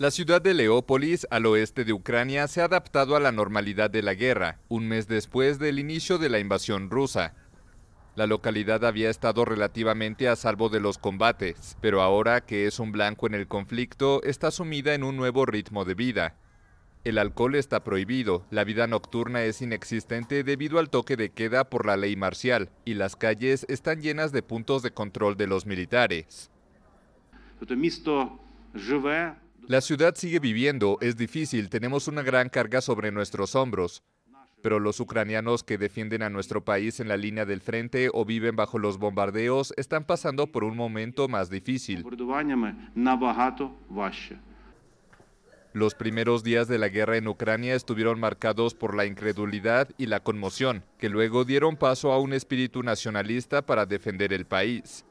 La ciudad de Leópolis, al oeste de Ucrania, se ha adaptado a la normalidad de la guerra, un mes después del inicio de la invasión rusa. La localidad había estado relativamente a salvo de los combates, pero ahora que es un blanco en el conflicto, está sumida en un nuevo ritmo de vida. El alcohol está prohibido, la vida nocturna es inexistente debido al toque de queda por la ley marcial, y las calles están llenas de puntos de control de los militares. La ciudad sigue viviendo, es difícil, tenemos una gran carga sobre nuestros hombros, pero los ucranianos que defienden a nuestro país en la línea del frente o viven bajo los bombardeos están pasando por un momento más difícil. Los primeros días de la guerra en Ucrania estuvieron marcados por la incredulidad y la conmoción, que luego dieron paso a un espíritu nacionalista para defender el país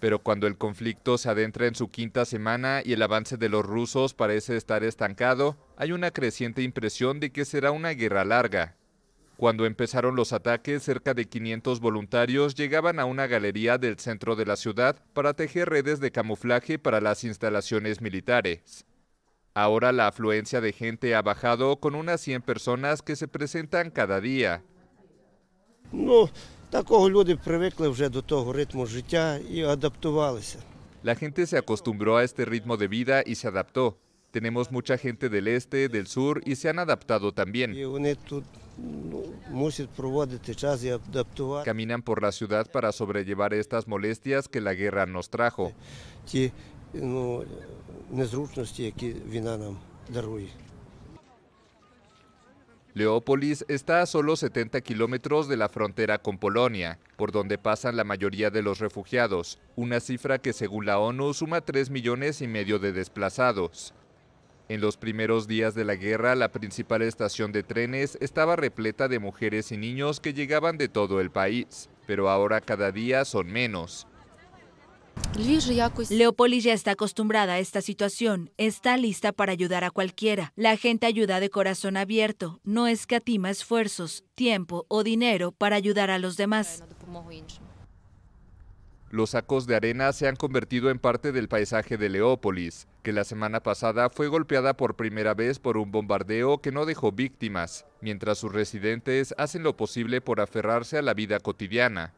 pero cuando el conflicto se adentra en su quinta semana y el avance de los rusos parece estar estancado, hay una creciente impresión de que será una guerra larga. Cuando empezaron los ataques, cerca de 500 voluntarios llegaban a una galería del centro de la ciudad para tejer redes de camuflaje para las instalaciones militares. Ahora la afluencia de gente ha bajado con unas 100 personas que se presentan cada día. No, la gente se acostumbró a este ritmo de vida y se adaptó. Tenemos mucha gente del este, del sur y se han adaptado también. Caminan por la ciudad para sobrellevar estas molestias que la guerra nos trajo. Leópolis está a solo 70 kilómetros de la frontera con Polonia, por donde pasan la mayoría de los refugiados, una cifra que según la ONU suma 3 millones y medio de desplazados. En los primeros días de la guerra, la principal estación de trenes estaba repleta de mujeres y niños que llegaban de todo el país, pero ahora cada día son menos. Leópolis ya está acostumbrada a esta situación, está lista para ayudar a cualquiera. La gente ayuda de corazón abierto, no escatima esfuerzos, tiempo o dinero para ayudar a los demás. Los sacos de arena se han convertido en parte del paisaje de Leópolis, que la semana pasada fue golpeada por primera vez por un bombardeo que no dejó víctimas, mientras sus residentes hacen lo posible por aferrarse a la vida cotidiana.